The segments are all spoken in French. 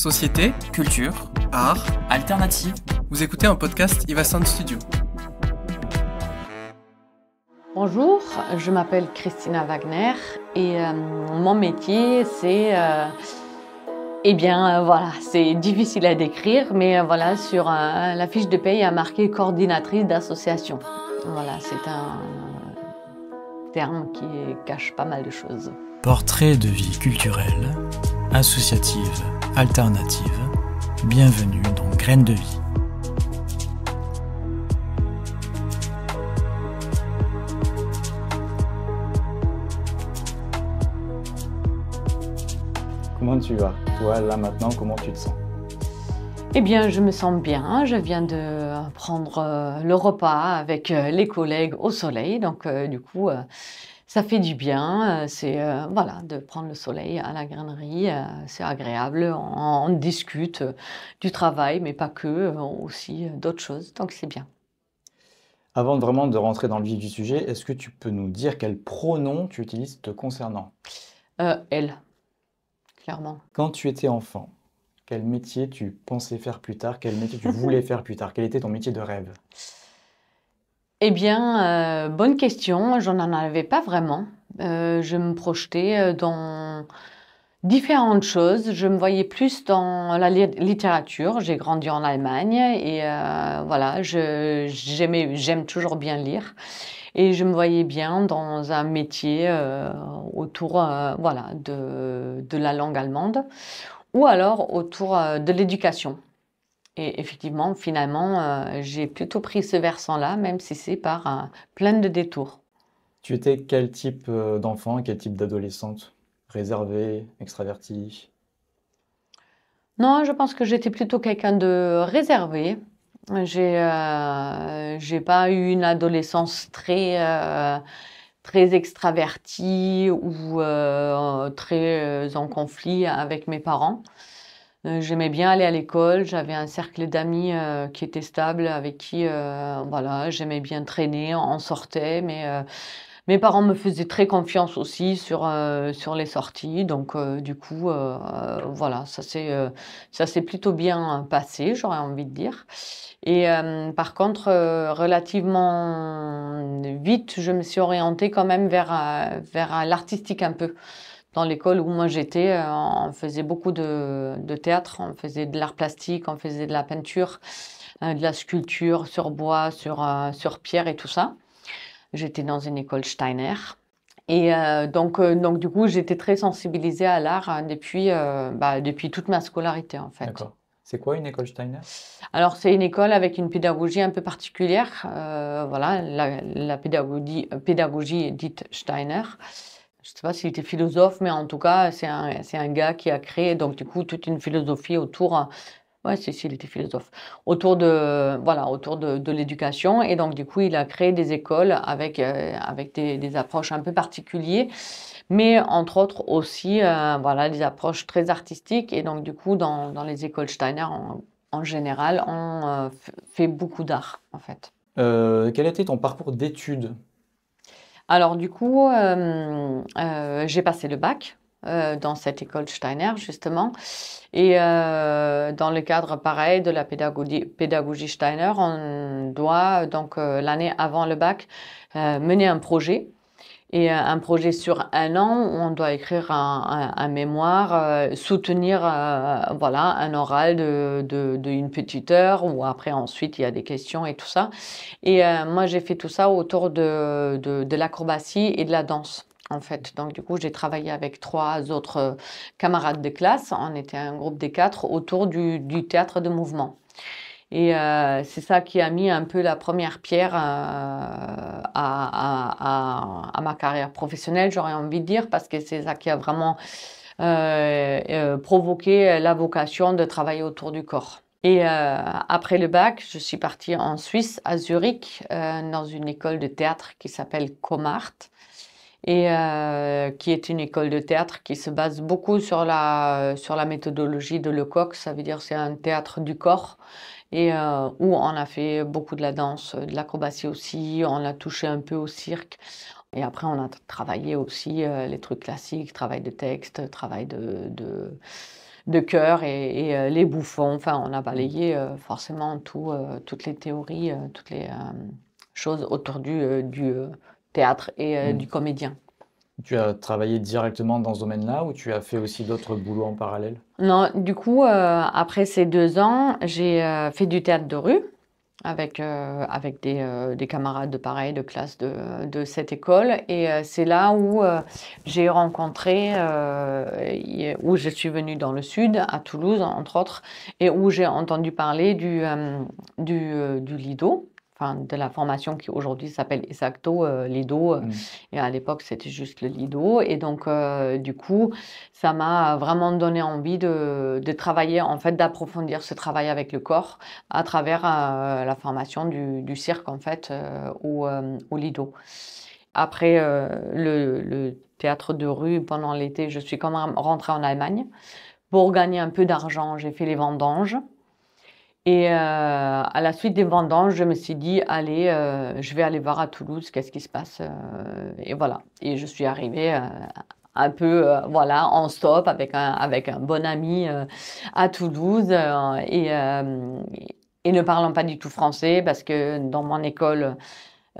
société, culture, art, alternative. Vous écoutez un podcast Iva Studio. Bonjour, je m'appelle Christina Wagner et euh, mon métier c'est euh, eh bien, euh, voilà, c'est difficile à décrire, mais voilà, sur la fiche de paye, il y a marqué coordinatrice d'association. Voilà, c'est un terme qui cache pas mal de choses. Portrait de vie culturelle, associative alternative. Bienvenue dans Graines de vie. Comment tu vas Toi, là maintenant, comment tu te sens eh bien, je me sens bien. Je viens de prendre euh, le repas avec euh, les collègues au soleil. Donc, euh, du coup, ça fait du bien, euh, c'est euh, voilà, de prendre le soleil à la grainerie, euh, c'est agréable, on, discute du travail, mais pas que, aussi d'autres choses, donc c'est bien. Avant vraiment de rentrer dans le vif du sujet, est-ce que tu peux nous dire quel pronom tu utilises te concernant Elle, clairement. Quand tu étais enfant, quel métier tu pensais faire plus tard Quel métier tu voulais faire plus tard Quel était ton métier de rêve eh bien, euh, bonne question. J'en en avais pas vraiment. Euh, je me projetais euh, dans différentes choses. Je me voyais plus dans la littérature. J'ai grandi en Allemagne et voilà, j'aime toujours bien lire. Et je me voyais bien dans un métier autour de la langue allemande ou alors autour de l'éducation. Et effectivement, finalement, euh, j'ai plutôt pris ce versant-là, même si c'est par euh, plein de détours. Tu étais quel type euh, d'enfant, quel type d'adolescente Réservée, extravertie Non, je pense que j'étais plutôt quelqu'un de réservé. J'ai n'ai pas eu une adolescence très très extravertie ou très en conflit avec mes parents. Euh, j'aimais bien aller à l'école, j'avais un cercle d'amis euh, qui était stable, avec qui euh, voilà, j'aimais bien traîner, on sortait, mais mes parents me faisaient très confiance aussi sur, sur les sorties, donc du coup, voilà, ça s'est plutôt bien passé, j'aurais envie de dire. Et par contre, relativement vite, je me suis orientée quand même vers, vers l'artistique un peu dans l'école où moi j'étais, euh, on faisait beaucoup de, théâtre, on faisait de l'art plastique, on faisait de la peinture, euh, de la sculpture sur bois, sur, euh, sur pierre et tout ça. J'étais dans une école Steiner. Et donc, donc, du coup, j'étais très sensibilisée à l'art hein, depuis, bah, depuis toute ma scolarité, en fait. D'accord. C'est quoi une école Steiner Alors, c'est une école avec une pédagogie un peu particulière. voilà, la, la pédagogie, pédagogie, dite Steiner je ne sais pas s'il était philosophe, mais en tout cas, c'est un, c'est un gars qui a créé, donc du coup, toute une philosophie autour. Euh, ouais, était philosophe. Autour de voilà, autour de, de, l'éducation et donc du coup, il a créé des écoles avec euh, avec des, approches un peu particulières, mais entre autres aussi euh, voilà des approches très artistiques et donc du coup dans, dans les écoles Steiner en, général on fait beaucoup d'art en fait. quel était ton parcours d'études alors du coup, euh, euh, j'ai passé le bac euh, dans cette école Steiner, justement. Et dans le cadre, pareil, de la pédagogie Steiner, on doit, donc l'année avant le bac, mener un projet et euh, un projet sur un an, où on doit écrire un, un, mémoire, euh, soutenir euh, voilà, un oral d'une de, de, petite heure, ou après ensuite il y a des questions et tout ça. Et moi j'ai fait tout ça autour de, de l'acrobatie et de la danse en fait. Donc du coup, j'ai travaillé avec trois autres camarades de classe. On était un groupe des quatre autour du, du théâtre de mouvement. Et euh, c'est ça qui a mis un peu la première pierre euh, à, ma carrière professionnelle, j'aurais envie de dire, parce que c'est ça qui a vraiment euh, provoqué la vocation de travailler autour du corps. Et après le bac, je suis partie en Suisse, à Zurich, dans une école de théâtre qui s'appelle Comart et qui est une école de théâtre qui se base beaucoup sur la, sur la méthodologie de Lecoq, ça veut dire c'est un théâtre du corps et euh, où on a fait beaucoup de la danse, de l'acrobatie aussi, on a touché un peu au cirque. Et après, on a travaillé aussi euh, les trucs classiques, travail de texte, travail de, de, de cœur et, euh, les bouffons. Enfin, on a mmh. balayé forcément tout, toutes les théories, toutes les choses autour du, du théâtre et du mmh. comédien. Tu as travaillé directement dans ce domaine-là ou tu as fait aussi d'autres boulots en parallèle Non, du coup, euh, après ces deux ans, j'ai euh, fait du théâtre de rue avec, euh, avec des, camarades de pareil, de classe de, de cette école. Et c'est là où j'ai rencontré, où je suis venue dans le sud, à Toulouse entre autres, et où j'ai entendu parler du, du, du Lido, de la formation qui aujourd'hui s'appelle Exacto, euh, Lido. Euh, mmh. Et à l'époque, c'était juste le Lido. Et donc, euh, du coup, ça m'a vraiment donné envie de, travailler, en fait, d'approfondir ce travail avec le corps à travers la formation du, cirque, en fait, au, Lido. Après le, le, théâtre de rue, pendant l'été, je suis quand même rentrée en Allemagne. Pour gagner un peu d'argent, j'ai fait les vendanges. Et euh, à la suite des vendanges, je me suis dit, allez, euh, je vais aller voir à Toulouse, qu'est-ce qui se passe. Euh, et voilà. Et je suis arrivée un peu voilà en stop avec un avec un bon ami à Toulouse et, et ne parlant pas du tout français parce que dans mon école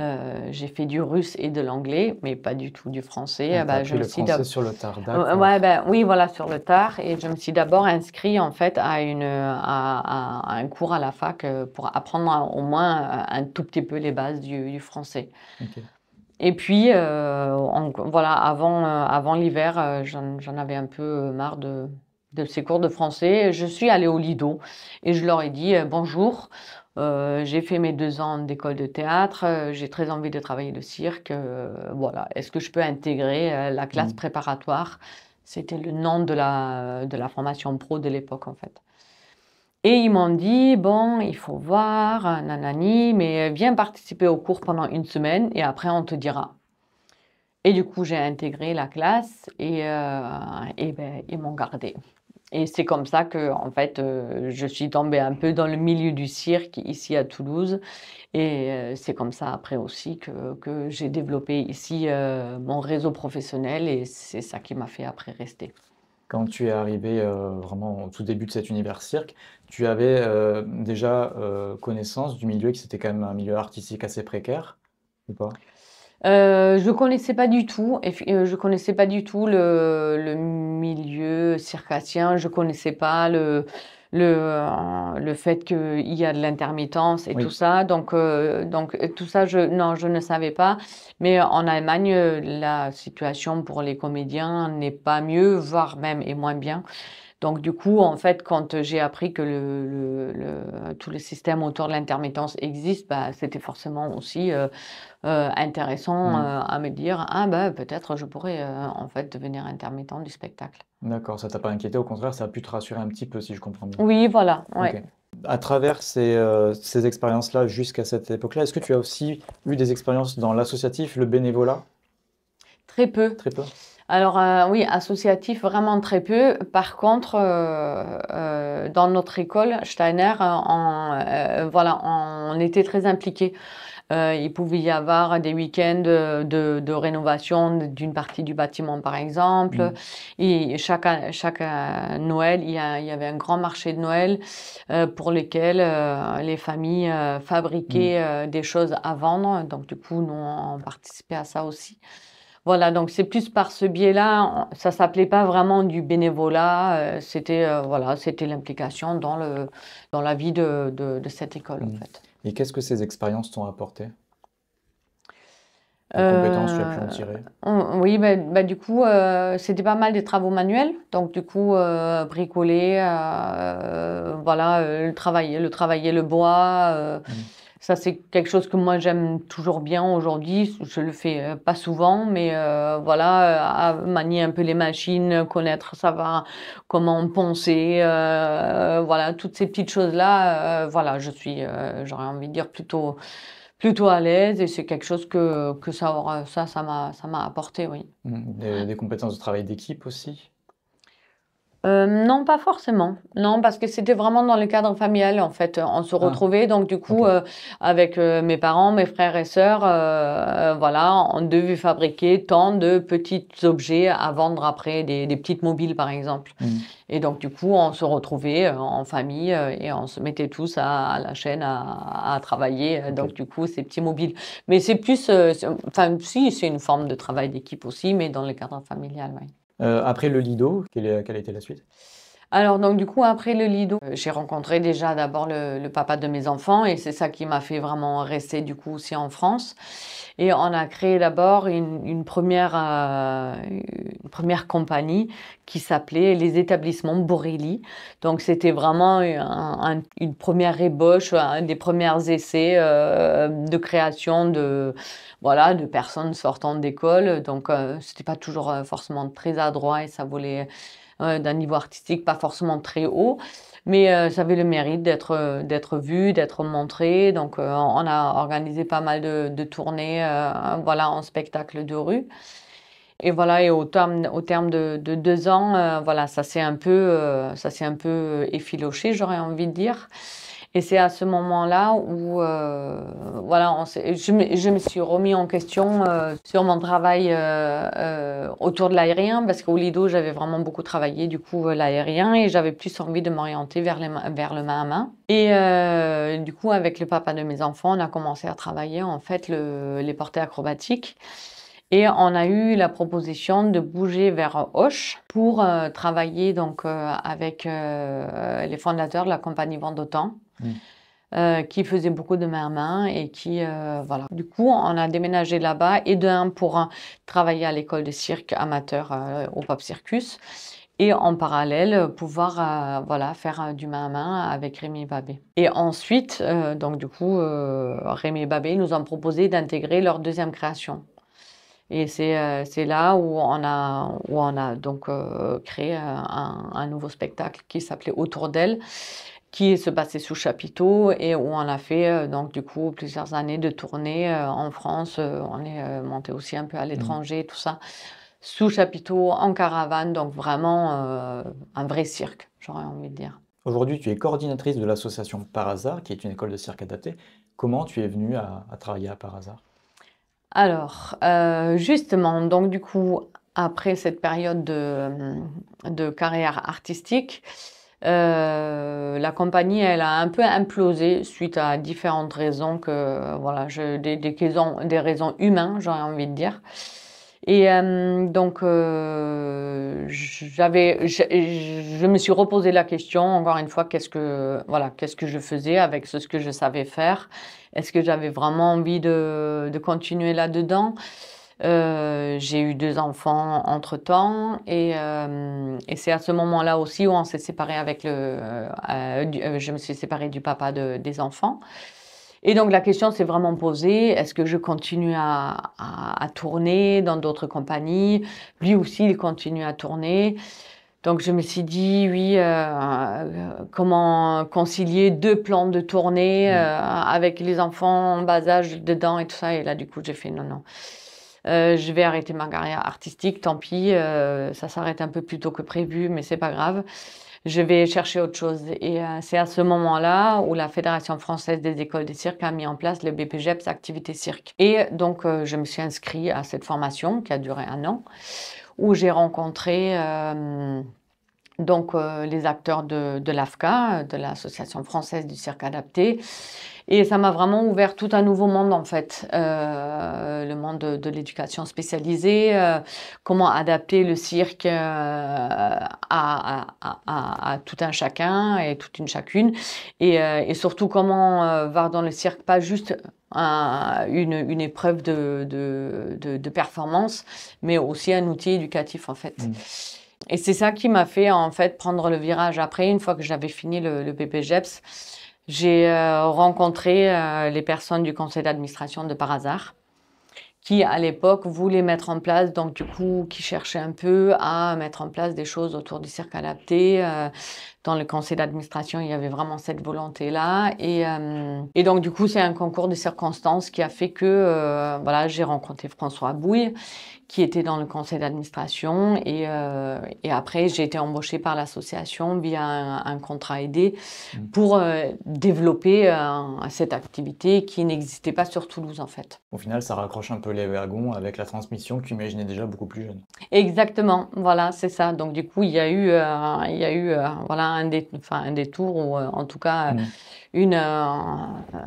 euh, j'ai fait du russe et de l'anglais, mais pas du tout du français. Ah, ah bah, je le sur le tard. ouais, bah, oui, voilà, sur le tard. Et je me suis d'abord inscrit en fait à, une, un cours à la fac euh, pour apprendre au moins euh, un tout petit peu les bases du, français. Et puis, voilà, avant, avant l'hiver, j'en avais un peu marre de, de ces cours de français, je suis allée au Lido et je leur ai dit euh, bonjour, euh, j'ai fait mes deux ans d'école de théâtre, euh, j'ai très envie de travailler le cirque, voilà, est-ce que je peux intégrer la classe mmh. préparatoire C'était le nom de la, formation pro de l'époque en fait. Et ils m'ont dit, bon, il faut voir, nanani, mais viens participer au cours pendant une semaine et après on te dira. Et du coup, j'ai intégré la classe et, et ben, ils m'ont gardé. Et c'est comme ça que, en fait, euh, je suis tombée un peu dans le milieu du cirque ici à Toulouse. Et euh, c'est comme ça après aussi que, que j'ai développé ici euh, mon réseau professionnel et c'est ça qui m'a fait après rester. Quand tu es arrivé vraiment au tout début de cet univers cirque, tu avais déjà connaissance du milieu que c'était quand même un milieu artistique assez précaire ou pas euh, euh, je connaissais pas du tout. Je connaissais pas du tout le, milieu circassien. Je connaissais pas le le, euh, le fait qu'il y a de l'intermittence et tout ça. Donc, donc tout ça, je, non, je ne savais pas. Mais en Allemagne, la situation pour les comédiens n'est pas mieux, voire même est moins bien. Donc du coup, en fait, quand j'ai appris que le, le, tout le système autour de l'intermittence existe, bah, c'était forcément aussi euh, euh, intéressant mmh. euh, à me dire ah bah peut-être je pourrais en fait devenir intermittent du spectacle. D'accord, ça t'a pas inquiété, au contraire, ça a pu te rassurer un petit peu si je comprends bien. Oui, voilà. Ouais. À travers ces, ces expériences-là jusqu'à cette époque-là, est-ce que tu as aussi eu des expériences dans l'associatif, le bénévolat Très peu. Très peu. Alors euh, oui, associatif, vraiment très peu. Par contre, euh, euh, dans notre école, Steiner, on, voilà, on était très impliqués. il pouvait y avoir des week-ends de, rénovation d'une partie du bâtiment, par exemple. Mm. Et chaque, Noël, il y, avait un grand marché de Noël pour lequel les familles fabriquaient mm. des choses à vendre. Donc du coup, nous, on participait à ça aussi. Voilà, donc c'est plus par ce biais-là, ça s'appelait pas vraiment du bénévolat, euh, c'était euh, voilà, c'était l'implication dans le dans la vie de, de, cette école en mmh. fait. Et qu'est-ce que ces expériences t'ont apporté euh, compétences tu as pu en tirer Oui, bah, bah, du coup, c'était pas mal des travaux manuels, donc du coup, bricoler, voilà, le travailler, le travailler le bois. Mmh. Ça, c'est quelque chose que moi j'aime toujours bien aujourd'hui. Je le fais euh, pas souvent, mais euh, voilà, euh, manier un peu les machines, connaître ça va, comment poncer, voilà, toutes ces petites choses-là. voilà, je suis, j'aurais envie de dire plutôt, plutôt à l'aise et c'est quelque chose que, que ça aura, ça, ça m'a, ça m'a apporté, oui. Mmh, des compétences de travail d'équipe aussi. Euh, non, pas forcément. Non, parce que c'était vraiment dans le cadre familial, en fait. Euh, on se ah. retrouvait, donc du coup, euh, avec mes parents, mes frères et sœurs, voilà, on devait fabriquer tant de petits objets à vendre après, des, petites mobiles, par exemple. Hmm. Et donc, du coup, on se retrouvait en famille et on se mettait tous à, la chaîne à, travailler, donc du coup, ces petits mobiles. Mais c'est plus, enfin, si, c'est une forme de travail d'équipe aussi, mais dans le cadre familial, oui. Euh, après le Lido, quelle, quelle a été la suite alors, donc, du coup, après le Lido, euh, j'ai rencontré déjà d'abord le, papa de mes enfants et c'est ça qui m'a fait vraiment rester, du coup, aussi en France. Et on a créé d'abord une, première, euh, une première compagnie qui s'appelait les établissements Borelli. Donc, c'était vraiment une première ébauche, un des premiers essais de création de voilà, de personnes sortant d'école. Donc, euh, c'était pas toujours euh, forcément très adroit et ça voulait euh, d'un niveau artistique pas forcément très haut, mais ça avait le mérite d'être vu, d'être montré. Donc on a organisé pas mal de, tournées, voilà, en spectacle de rue. Et voilà, et au terme, de, deux ans, voilà, ça s'est un peu, ça s'est un peu effiloché, j'aurais envie de dire. Et c'est à ce moment-là où, euh, voilà, je, me, suis remis en question euh, sur mon travail euh, autour de l'aérien, parce qu'au Lido, j'avais vraiment beaucoup travaillé, du coup, l'aérien, et j'avais plus envie de m'orienter vers, vers le main à main. Et du coup, avec le papa de mes enfants, on a commencé à travailler, en fait, les portées acrobatiques. Et on a eu la proposition de bouger vers Hoche pour travailler donc avec les fondateurs de la compagnie Vendotan. Mm. Euh, qui faisait beaucoup de main à main et qui euh, voilà. Du coup, on a déménagé là-bas et de un pour travailler à l'école de cirque amateur euh, au Pop Circus et en parallèle pouvoir voilà faire du main à main avec Rémi Babé. Et ensuite, donc du coup, Rémi Babé nous ont proposé d'intégrer leur deuxième création. Et c'est là où on a, où on a donc créé un, un nouveau spectacle qui s'appelait Autour d'elle qui se passait sous chapiteau et où on a fait euh, donc du coup plusieurs années de tournée euh, en France. Euh, on est monté aussi un peu à mmh. l'étranger, tout ça sous chapiteau, en caravane, donc vraiment un vrai cirque, j'aurais envie de dire. Aujourd'hui, tu es coordinatrice de l'association Par hasard, qui est une école de cirque adaptée. Comment tu es venue à, travailler à Par hasard Alors, justement, donc du coup, après cette période de, de carrière artistique, euh, la compagnie, elle a un peu implosé suite à différentes raisons, que, voilà, je, des, des, raisons, des raisons humaines, j'aurais envie de dire. Et euh, donc, euh, j'avais, je, me suis reposé la question, encore une fois, qu'est-ce que, voilà, qu'est-ce que je faisais avec ce, ce que je savais faire Est-ce que j'avais vraiment envie de, de continuer là-dedans euh, j'ai eu deux enfants entre-temps et, euh, et c'est à ce moment-là aussi où on s'est séparé avec le... Euh, euh, je me suis séparée du papa des enfants. Et donc la question s'est vraiment posée, est-ce que je continue à, à, tourner dans d'autres compagnies Lui aussi, il continue à tourner. Donc je me suis dit, oui, euh, euh comment concilier deux plans de tournée mmh. avec les enfants en bas âge dedans et tout ça. Et là, du coup, j'ai fait non, non. Euh, je vais arrêter ma carrière artistique, tant pis, euh, ça s'arrête un peu plus tôt que prévu, mais c'est pas grave. Je vais chercher autre chose. Et euh, c'est à ce moment-là où la Fédération française des écoles de Cirque a mis en place le BPGEPS Activité Cirque. Et donc, je me suis inscrite à cette formation qui a duré un an, où j'ai rencontré donc les acteurs de l'AFCA, de l'Association française du cirque adapté, et ça m'a vraiment ouvert tout un nouveau monde en fait, euh, le monde de, l'éducation spécialisée, euh, comment adapter le cirque euh, à, tout un chacun et toute une chacune, et, surtout comment voir dans le cirque pas juste une, une, épreuve de, de, performance, mais aussi un outil éducatif en fait. Mmh. Et c'est ça qui m'a fait en fait prendre le virage après, une fois que j'avais fini le, le BPGEPS. J'ai euh, rencontré euh, les personnes du conseil d'administration de par hasard qui à l'époque voulaient mettre en place, donc du coup qui cherchaient un peu à mettre en place des choses autour du cirque adapté, euh, dans le conseil d'administration, il y avait vraiment cette volonté-là. Euh, et, donc, du coup, c'est un concours de circonstances qui a fait que euh, voilà, j'ai rencontré François Bouille, qui était dans le conseil d'administration. Et, euh, après, j'ai été embauchée par l'association via un, contrat aidé mmh. pour développer cette activité qui n'existait pas sur Toulouse, en fait. Au final, ça raccroche un peu les wagons avec la transmission que tu déjà beaucoup plus jeune. Exactement, voilà, c'est ça. Donc, du coup, il y a eu, il y a eu voilà, un détour ou euh, en tout cas euh, mm. une, euh,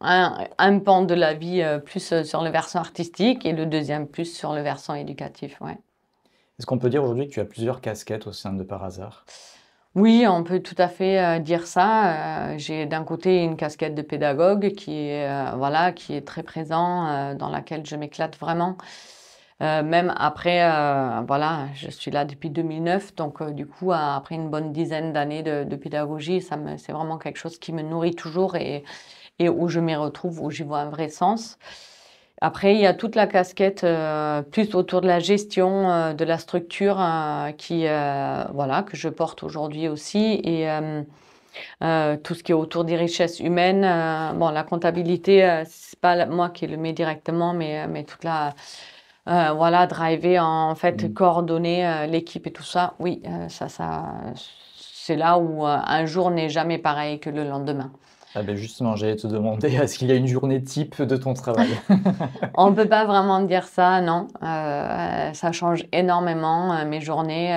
un, pan de la vie plus sur le versant artistique et le deuxième plus sur le versant éducatif. Ouais. Est-ce qu'on peut dire aujourd'hui que tu as plusieurs casquettes au sein de Par hasard oui, on peut tout à fait dire ça. j'ai d'un côté une casquette de pédagogue qui est, voilà, qui est très présent, dans laquelle je m'éclate vraiment. Euh, même après, euh, voilà, je suis là depuis 2009, donc euh, du coup, après une bonne dizaine d'années de, pédagogie, ça c'est vraiment quelque chose qui me nourrit toujours et, où je m'y retrouve, où j'y vois un vrai sens. Après, il y a toute la casquette plus autour de la gestion de la structure qui, voilà, que je porte aujourd'hui aussi et tout ce qui est autour des richesses humaines. bon, la comptabilité, ce c'est pas moi qui le mets directement, mais, mais toute la, euh, voilà, driver en fait, mm. coordonner euh, l'équipe et tout ça, oui, euh, ça, ça, c'est là où un jour n'est jamais pareil que le lendemain. Ah ben, justement, j'allais te demander, est-ce qu'il y a une journée type de ton travail On ne peut pas vraiment dire ça, non. ça change énormément mes journées.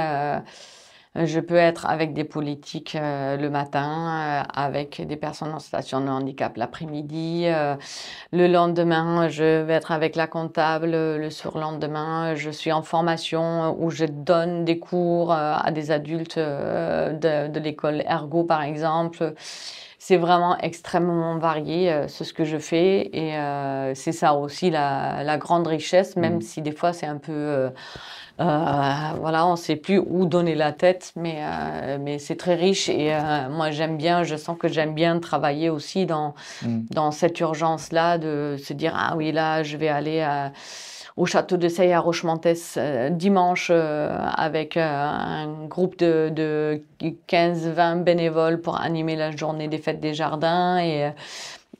Je peux être avec des politiques euh, le matin, euh, avec des personnes en situation de handicap l'après-midi. Euh, le lendemain, je vais être avec la comptable. Le surlendemain, je suis en formation où je donne des cours à des adultes de, l'école Ergo, par exemple. C'est vraiment extrêmement varié, ce que je fais. Et c'est ça aussi la, grande richesse, même mmh. si des fois c'est un peu euh, voilà, on ne sait plus où donner la tête, mais, euh, mais c'est très riche et euh, moi j'aime bien, je sens que j'aime bien travailler aussi dans, mm. dans cette urgence-là de se dire, ah oui, là, je vais aller au château de Seille à Rochemontès dimanche avec un groupe de, de 15-20 bénévoles pour animer la journée des fêtes des jardins et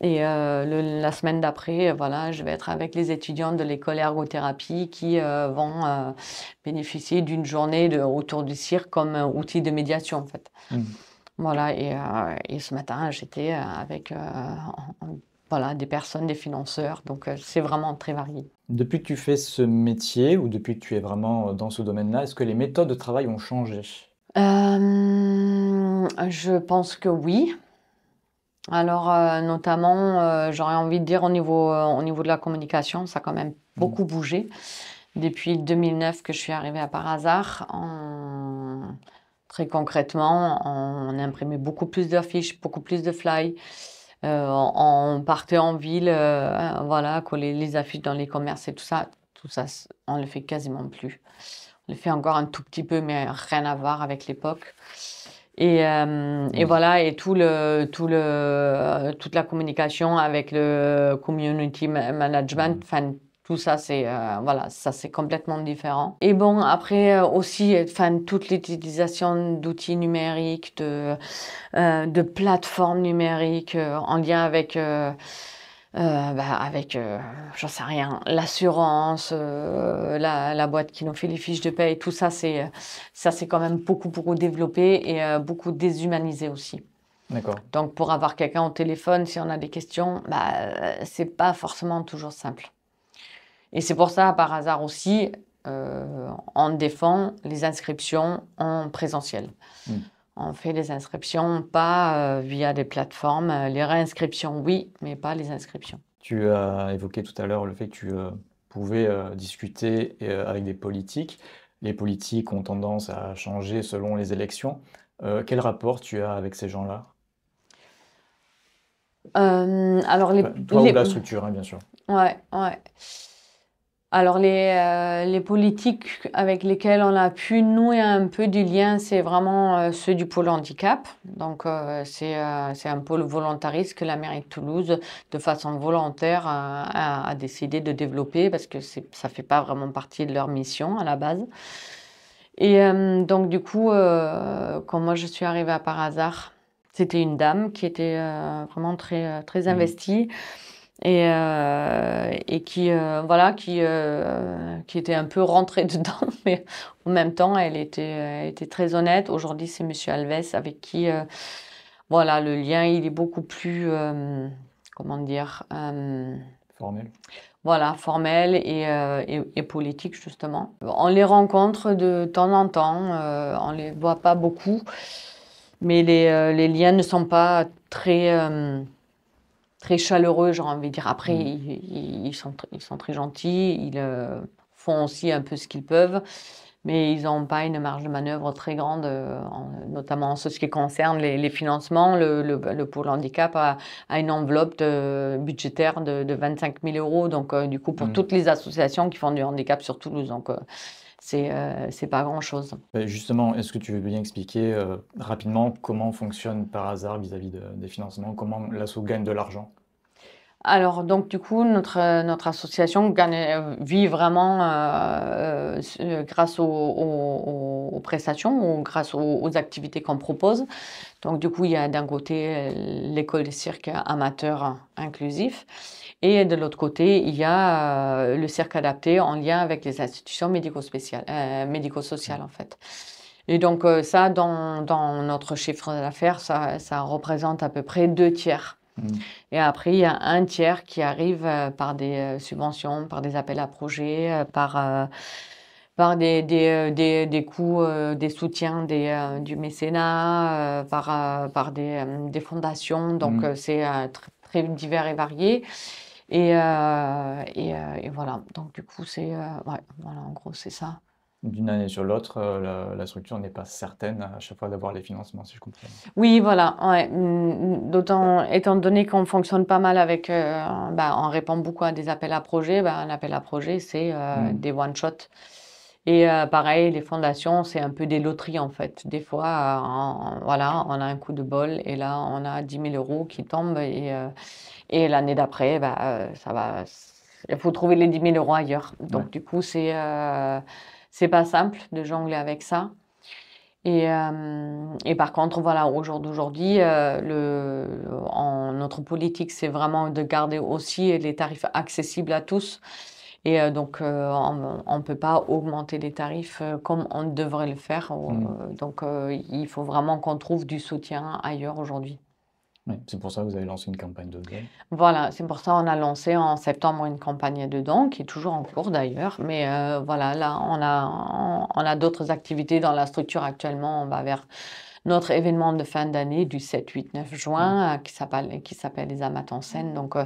et euh, la semaine d'après, voilà, je vais être avec les étudiants de l'école ergothérapie qui euh, vont euh, bénéficier d'une journée de, autour du cirque comme outil de médiation, en fait. Mmh. Voilà, et, ce matin, j'étais avec voilà, des personnes, des financeurs, donc c'est vraiment très varié. Depuis que tu fais ce métier ou depuis que tu es vraiment dans ce domaine-là, est-ce que les méthodes de travail ont changé je pense que oui, alors, euh, notamment, euh, j'aurais envie de dire au niveau, euh, au niveau de la communication, ça a quand même mm. beaucoup bougé. Depuis 2009 que je suis arrivée à Par hasard, très concrètement, on, a imprimé beaucoup plus d'affiches, beaucoup plus de fly. on partait en ville, voilà, coller les affiches dans les commerces et tout ça. Tout ça, on le fait quasiment plus. On le fait encore un tout petit peu, mais rien à voir avec l'époque. Et, euh, et, voilà, et tout le, tout le, euh, toute la communication avec le community management, mm. enfin, tout ça, c'est euh, voilà, ça c'est complètement différent. Et bon, après aussi, enfin, toute l'utilisation d'outils numériques, de, de plateformes numériques en lien avec euh, bah avec, euh, j'en sais rien, l'assurance, euh, la, la, boîte qui nous fait les fiches de paie, tout ça, c'est ça c'est quand même beaucoup beaucoup développer et beaucoup déshumanisé aussi. D'accord. Donc pour avoir quelqu'un au téléphone, si on a des questions, bah c'est pas forcément toujours simple. Et c'est pour ça, par hasard aussi, on défend les inscriptions en présentiel. Hmm on fait les inscriptions, pas euh, via des plateformes. Euh, les réinscriptions, oui, mais pas les inscriptions. Tu as évoqué tout à l'heure le fait que tu euh, pouvais discuter avec des politiques. Les politiques ont tendance à changer selon les élections. quel rapport tu as avec ces gens-là alors les, bah, toi les... ou la structure, hein, bien sûr. Ouais, ouais. Alors euh, les, politiques avec lesquelles on a pu nouer un peu du lien, c'est vraiment euh, ceux du pôle handicap. Donc euh, c'est un pôle volontariste que la mairie de Toulouse, de façon volontaire, a, décidé de développer parce que ça ne fait pas vraiment partie de leur mission à la base. Et donc du coup, quand moi je suis arrivée par hasard, c'était une dame qui était vraiment très, mmh. investie. Euh, et, qui euh, voilà qui euh, qui était un peu rentrée dedans mais en même temps elle était était très honnête aujourd'hui c'est monsieur Alves avec qui voilà le lien il est beaucoup plus comment dire formel voilà, formel et, politique justement. On les rencontre de temps en temps, on les voit pas beaucoup, mais les, les liens ne sont pas très très chaleureux, j'ai envie de dire. Après, mm. ils, sont, ils sont très gentils, ils euh, font aussi un peu ce qu'ils peuvent, mais ils n'ont pas une marge de manœuvre très grande, euh, notamment en ce qui concerne les, financements. Le, le, le, pôle handicap a, une enveloppe euh, budgétaire de, 25 000 euros, donc du coup, pour mm. toutes les associations qui font du handicap sur Toulouse. Donc, euh, c'est pas grand-chose. Justement, est-ce que tu veux bien expliquer euh, rapidement comment fonctionne par hasard vis-à-vis des financements, comment l'assaut gagne de l'argent alors donc du coup notre notre association euh, vit vraiment euh, euh, grâce aux, prestations ou grâce aux, activités qu'on propose. Donc du coup il y a d'un côté l'école de cirque amateur inclusif et de l'autre côté il y a le cirque adapté en lien avec les institutions médico sociales en fait. Et donc ça dans, dans notre chiffre d'affaires ça représente à peu près deux tiers Mm. Et après, il y a un tiers qui arrive euh, par des euh, subventions, par des appels à projets, euh, par, par des, des, des, des coûts, des soutiens des, du mécénat, par, par des, des, fondations. Donc, mm. c'est très, très, divers et varié. Et, et, voilà. Donc, du coup, c'est. voilà, en gros, c'est ça d'une année sur l'autre, euh, la, structure n'est pas certaine à chaque fois d'avoir les financements, si je comprends. Oui, voilà. Mm, mm, d'autant, étant donné qu'on fonctionne pas mal avec, euh, bah, on répond beaucoup à des appels à projets. Bah, un appel à projet, c'est euh, hmm. des one shot. Et pareil, les fondations, c'est un peu des loteries en fait. Des fois, on, voilà, on a un coup de bol et là, on a 10 000 euros qui tombent et, et l'année d'après, bah, ça va. Il faut trouver les 10 000 euros ailleurs. Donc du coup, c'est c'est pas simple de jongler avec ça. Et, euh, et par contre, voilà, au jour d'aujourd'hui, euh, en notre politique, c'est vraiment de garder aussi les tarifs accessibles à tous. Et euh, donc, on ne peut pas augmenter les tarifs comme on devrait le faire. Mmh. Donc, il faut vraiment qu'on trouve du soutien ailleurs aujourd'hui c'est pour ça que vous avez lancé une campagne de dons. Voilà, c'est pour ça qu'on a lancé en septembre une campagne de dons qui est toujours en cours d'ailleurs. Mais euh, voilà, là, on a, on, a d'autres activités dans la structure actuellement. On va vers notre événement de fin d'année du 7, 8, 9 juin mm. euh, qui s'appelle les Amates en scène. Donc, euh,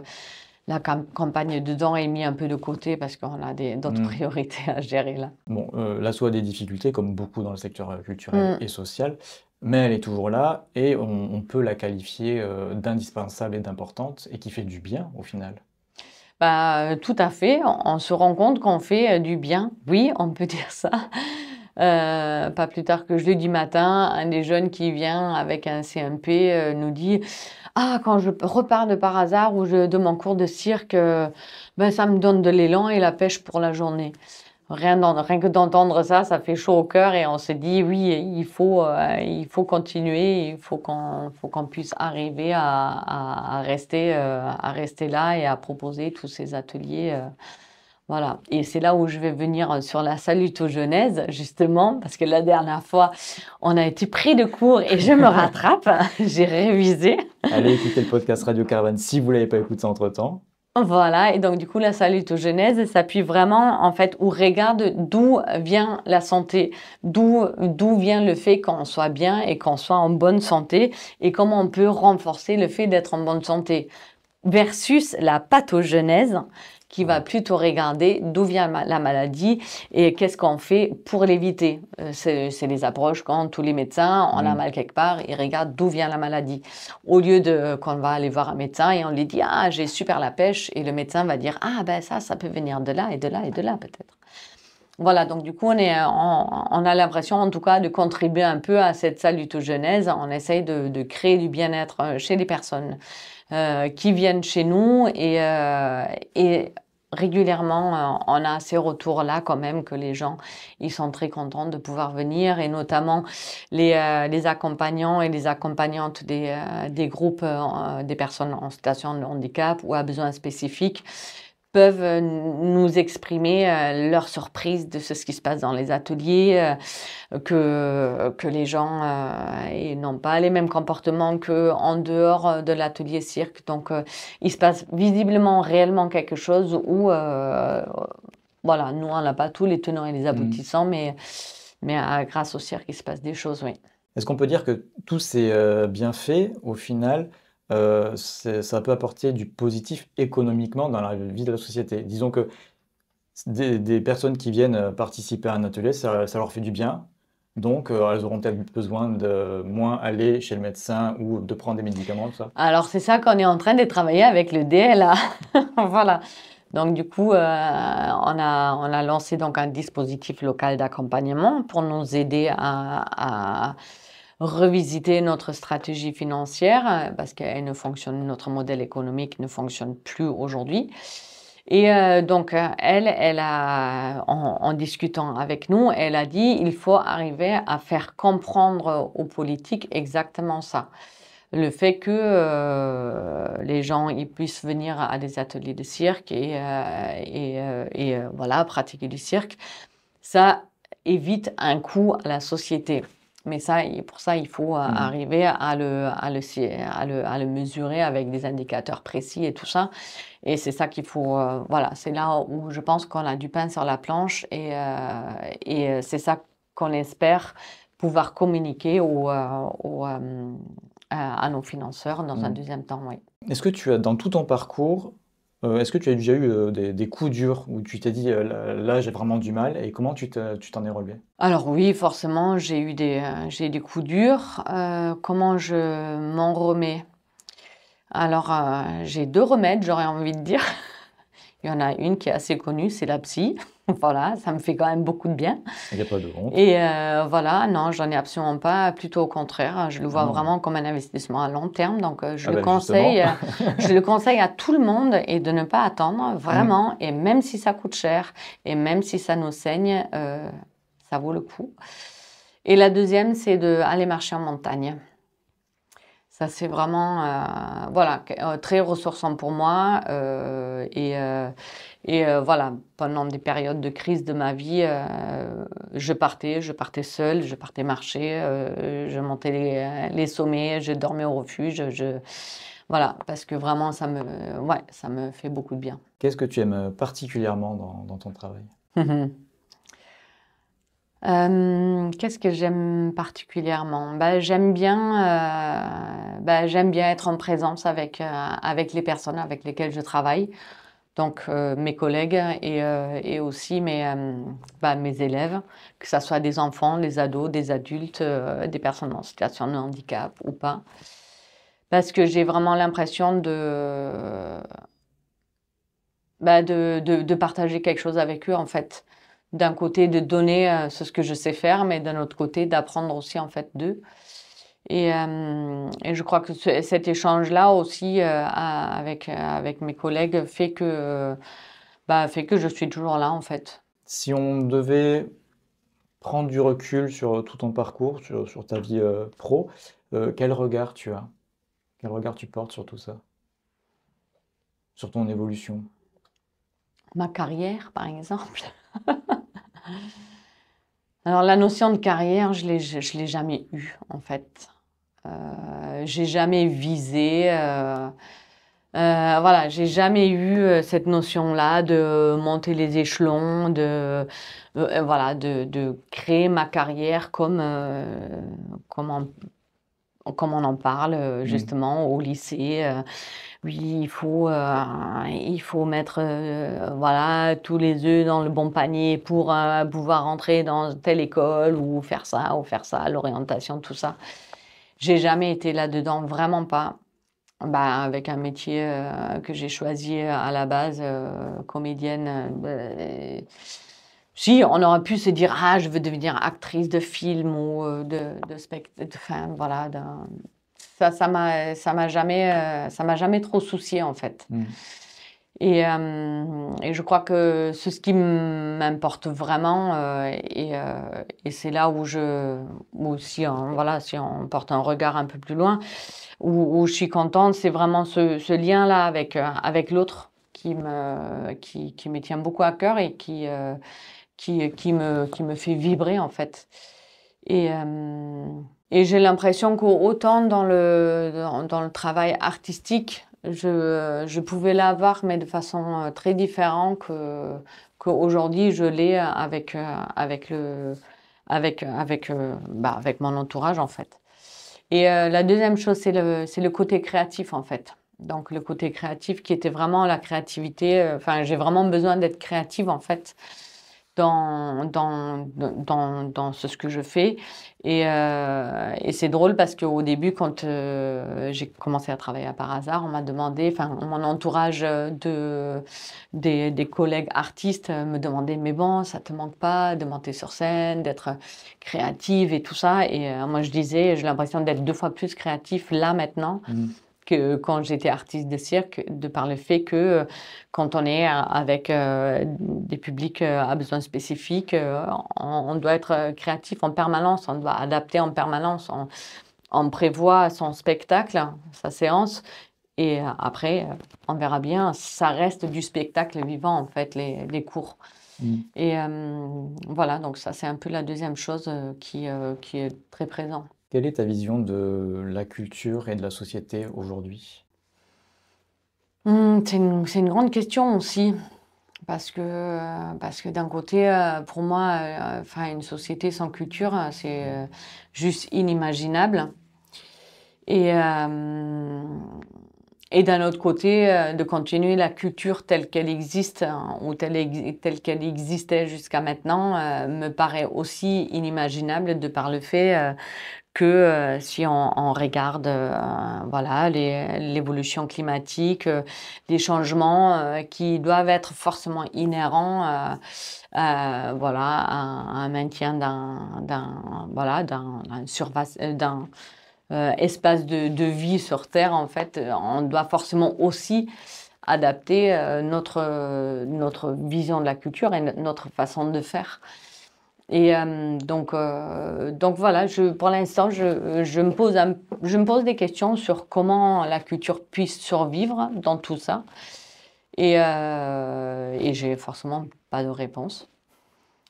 la campagne de dons est mise un peu de côté parce qu'on a d'autres mm. priorités à gérer là. Bon, là, soit des difficultés, comme beaucoup dans le secteur culturel mm. et social, mais elle est toujours là et on, peut la qualifier euh, d'indispensable et d'importante et qui fait du bien au final. Bah, tout à fait, on se rend compte qu'on fait euh, du bien, oui, on peut dire ça. Euh, pas plus tard que jeudi matin, un des jeunes qui vient avec un CMP nous dit Ah, quand je repars de par hasard ou je, de mon cours de cirque, ben, ça me donne de l'élan et la pêche pour la journée rien que d'entendre ça, ça fait chaud au cœur et on se dit oui, il faut, euh, il faut continuer, il faut qu'on qu'on puisse arriver à, rester, euh, à rester là et à proposer tous ces ateliers. Euh, voilà, et c'est là où je vais venir sur la salutogenèse, justement, parce que la dernière fois, on a été pris de cours et je me rattrape, j'ai révisé. Allez écouter le podcast Radio Caravane si vous ne l'avez pas écouté entre-temps. Voilà, et donc du coup la salutogenèse s'appuie vraiment en fait ou regarde d'où vient la santé, d'où d'où vient le fait qu'on soit bien et qu'on soit en bonne santé et comment on peut renforcer le fait d'être en bonne santé versus la pathogenèse qui va plutôt regarder d'où vient la maladie et qu'est-ce qu'on fait pour l'éviter. Euh, c'est les approches quand tous les médecins, on a mm. mal quelque part, ils regardent d'où vient la maladie. Au lieu de qu'on va aller voir un médecin et on lui dit Ah, j'ai super la pêche, et le médecin va dire Ah, ben ça, ça peut venir de là et de là et de là peut-être. Voilà, donc du coup, on, est, on, a l'impression en tout cas de contribuer un peu à cette salutogenèse. On essaye de créer du bien-être euh, chez les personnes. Euh, qui viennent chez nous et, euh, et régulièrement, euh, on a ces retours-là quand même que les gens, ils sont très contents de pouvoir venir et notamment les, les accompagnants et les accompagnantes des, des groupes des personnes en situation de handicap ou à besoins spécifiques peuvent euh, nous exprimer euh, leur surprise de ce qui se passe dans les ateliers, euh, que, que les gens n'ont pas les mêmes comportements qu'en dehors de l'atelier cirque. Donc il se passe visiblement réellement quelque chose où, voilà, nous on n'a pas tous les tenants et les aboutissants, mm. mais, mais grâce au cirque il se passe des choses, oui. Est-ce qu'on peut dire que tous bien fait, au final, euh, ça peut apporter du positif économiquement dans la vie de la société. Disons que des, personnes qui viennent euh, participer à un atelier, ça, leur fait du bien. Donc, euh, elles auront peut-être besoin de moins aller chez le médecin ou de prendre des médicaments, ça. Alors, c'est ça qu'on est en train de travailler avec le DLA. voilà. Donc du coup, on, a, on a lancé donc un dispositif local d'accompagnement pour nous aider à revisiter notre stratégie financière euh, parce qu'elle ne fonctionne, notre modèle économique ne fonctionne plus aujourd'hui. Et euh, donc, euh, elle, elle a, en, discutant avec nous, elle a dit il faut arriver à faire comprendre aux politiques exactement ça. Le fait que les gens ils puissent venir à des ateliers de cirque et, voilà, pratiquer du cirque, ça évite un coût à la société. Mais ça, pour ça, il faut euh, mmh arriver à le, à le, à, le, mesurer avec des indicateurs précis et tout ça. Et c'est ça qu'il faut. Euh, voilà, c'est là où je pense qu'on a du pain sur la planche et, euh, et c'est ça qu'on espère pouvoir communiquer à nos financeurs dans un mmh. deuxième temps. Oui. Est-ce que tu as, dans tout ton parcours, euh, est-ce que tu as déjà eu euh, des, coups durs où tu t'es dit euh, là j'ai vraiment du mal et comment tu t'en es relevé Alors oui, forcément j'ai eu des, j'ai des coups durs. comment je m'en remets Alors j'ai deux remèdes j'aurais envie de dire. Il y en a une qui est assez connue, c'est la psy. voilà, ça me fait quand même beaucoup de bien. Il n'y a pas de honte. Et euh, voilà, non, j'en ai absolument pas. Plutôt au contraire, hein, je le vois ah vraiment comme un investissement à long terme. Donc, euh, je, ah le bah, conseille, euh, je le conseille à tout le monde et de ne pas attendre, vraiment. Et même si ça coûte cher et même si ça nous saigne, ça vaut le coup. Et la deuxième, c'est d'aller marcher en montagne. Ça, c'est vraiment voilà, très ressourçant pour moi. et et euh, voilà, pendant des périodes de crise de ma vie, euh, je partais, je partais seule, je partais marcher, euh, je montais les, sommets, je dormais au refuge, voilà, parce que vraiment ça me, ouais, ça me fait beaucoup de bien. Qu'est-ce que tu aimes particulièrement dans, ton travail qu'est-ce que j'aime particulièrement bah, J'aime bien, bah, j'aime bien être en présence avec, avec les personnes avec lesquelles je travaille donc euh, mes collègues et, euh, aussi mes, euh, bah, mes élèves, que ce soit des enfants, des ados, des adultes, des personnes en situation de handicap ou pas. Parce que j'ai vraiment l'impression de, bah, de, de, partager quelque chose avec eux, en fait. D'un côté, de donner ce que je sais faire, mais d'un autre côté, d'apprendre aussi, en fait, d'eux. Euh, et, je crois que cet échange-là aussi euh, avec, euh, avec mes collègues fait que, bah, fait que je suis toujours là en fait. Si on devait prendre du recul sur tout ton parcours, sur, sur ta vie pro, quel regard tu as Quel regard tu portes sur tout ça Sur ton évolution Ma carrière par exemple Alors la notion de carrière, je l'ai, je, l'ai jamais eue en fait. Euh, j'ai jamais visé. Euh, euh, voilà, j'ai jamais eu cette notion-là de monter les échelons, de voilà, de, créer ma carrière comme, comme on en parle euh, mmh. justement au lycée. Euh, oui, il faut, euh, il faut mettre voilà, tous les œufs dans le bon panier pour pouvoir entrer dans telle école ou faire ça ou faire ça, l'orientation, tout ça. J'ai jamais été là-dedans, vraiment pas. Bah, avec un métier que j'ai choisi à la base, comédienne bah, si, on aurait pu se dire, ah, je veux devenir actrice de film ou euh, de, de spectacle. voilà. Ça, ça m'a, ça m'a jamais, euh, ça m'a jamais trop soucié en fait. Hmm. Et, euh, et, je crois que c'est ce qui m'importe vraiment, et, et c'est là où je, où si on, voilà, si on porte un regard un peu plus loin, où, je suis contente, c'est vraiment ce, ce lien-là avec, avec l'autre qui me, qui, qui me tient beaucoup à cœur et qui qui, me, qui me fait vibrer en fait. Et, euh, et j'ai l'impression qu'autant dans le, dans, le travail artistique, je, je pouvais l'avoir, mais de façon euh, très différente que, qu'aujourd'hui je l'ai euh, avec, avec, le, avec, avec, bah, avec mon entourage en fait. Et la deuxième chose, c'est le, c'est le côté créatif en fait. Donc le côté créatif qui était vraiment la créativité, enfin j'ai vraiment besoin d'être créative en fait dans, dans, dans, dans ce, que je fais. Et, euh, et c'est drôle parce qu'au début, quand euh, j'ai commencé à travailler à par hasard, on m'a demandé, enfin, mon entourage euh, de, des, des, collègues artistes me demandait Mais bon, ça te manque pas de monter sur scène, d'être créative et tout ça Et moi, je disais J'ai l'impression d'être deux fois plus créatif là maintenant. Mmh quand j'étais artiste de cirque, de par le fait que euh, quand on est euh, avec euh, des publics à besoins spécifiques, on, doit être créatif en permanence, on doit adapter en permanence, on, prévoit son spectacle, sa séance, et après, on verra bien, ça reste du spectacle vivant, en fait, les, cours. Mm. Et voilà, donc ça, c'est un peu la deuxième chose qui, qui est très présente. Quelle est ta vision de la culture et de la société aujourd'hui hmm, c'est, une, grande question aussi parce que, parce que d'un côté, euh, pour moi, euh, enfin, une société sans culture, euh, c'est juste inimaginable. Et, et d'un autre côté, de continuer la culture telle qu'elle existe hein, ou telle qu'elle existait jusqu'à maintenant me paraît aussi inimaginable de par le fait que euh, si on, regarde euh, voilà l'évolution climatique, euh, les changements qui doivent être forcément inhérents voilà à, un maintien d'un voilà d'un espace de, de, vie sur Terre en fait, on doit forcément aussi adapter notre notre vision de la culture et notre façon de faire. Et euh, donc, euh, donc voilà, je, pour l'instant, je, je, me pose je me pose des questions sur comment la culture puisse survivre dans tout ça. Et, euh, et j'ai forcément pas de réponse.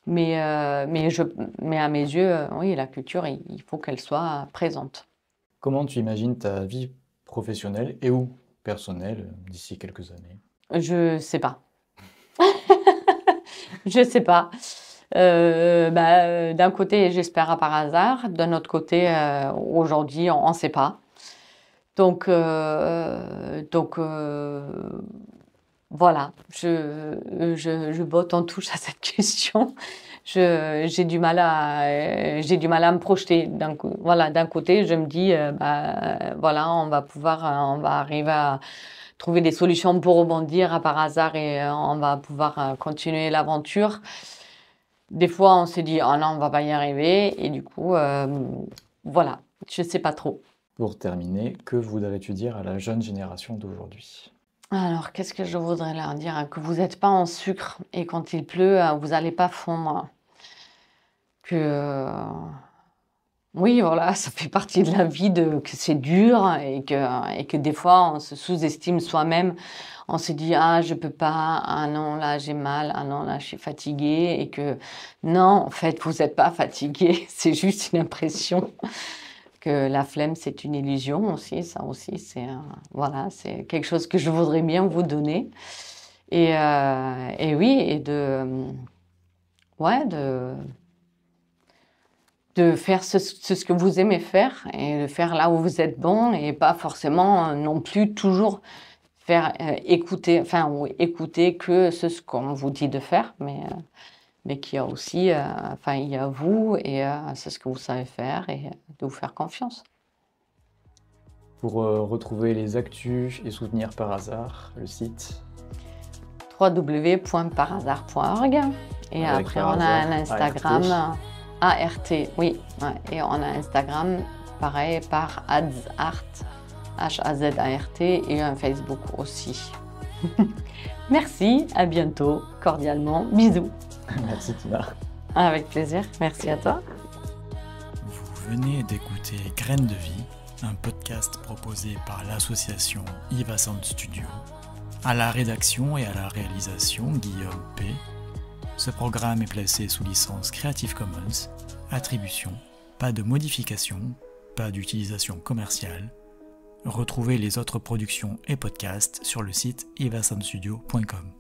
Mais, mais, je, mais à mes yeux, oui, la culture, il, il faut qu'elle soit présente. Comment tu imagines ta vie professionnelle et ou personnelle d'ici quelques années Je sais pas. je sais pas. Euh, bah, euh, d'un côté, j'espère par hasard, d'un autre côté, euh, aujourd'hui, on ne sait pas. Donc, donc voilà, je, je, botte en touche à cette question. J'ai du, mal à, du mal à me projeter. D'un voilà, côté, je me dis, bah, voilà, on va pouvoir, on va arriver à trouver des solutions pour rebondir à par hasard et on va pouvoir continuer l'aventure des fois, on s'est dit, ah oh non, on va pas y arriver. Et du coup, euh, voilà, je sais pas trop. Pour terminer, que voudrais-tu dire à la jeune génération d'aujourd'hui Alors, qu'est-ce que je voudrais leur dire Que vous n'êtes pas en sucre et quand il pleut, euh, vous n'allez pas fondre. Que. Euh, oui, voilà, ça fait partie de la vie de, que c'est dur et que, et que des fois on se sous-estime soi-même, on s'est dit ah je peux pas, ah non là j'ai mal, ah non là je suis fatiguée et que non en fait vous n'êtes pas fatiguée, c'est juste une impression que la flemme c'est une illusion aussi, ça aussi c'est voilà c'est quelque chose que je voudrais bien vous donner et, euh, et oui et de ouais de de faire ce, ce, que vous aimez faire et de faire là où vous êtes bon et pas forcément euh, non plus toujours euh, écouter, enfin, écouter que ce, ce qu'on vous dit de faire, mais, euh, mais qu'il y a aussi, euh, enfin, il y a vous et c'est ce que vous savez faire et de vous faire confiance. Pour retrouver les actus et soutenir par hasard le site www.parhasard.org et après on a un ART. ART, oui, et on a Instagram pareil par adsart H-A-Z-A-R-T et un Facebook aussi. merci, à bientôt, cordialement, bisous. Merci Tina. Ah, avec plaisir, merci à toi. Vous venez d'écouter Graines de vie, un podcast proposé par l'association Yves Sound Studio. À la rédaction et à la réalisation, Guillaume P. Ce programme est placé sous licence Creative Commons, attribution, pas de modification, pas d'utilisation commerciale Retrouvez les autres productions et podcasts sur le site ivasanstudio.com.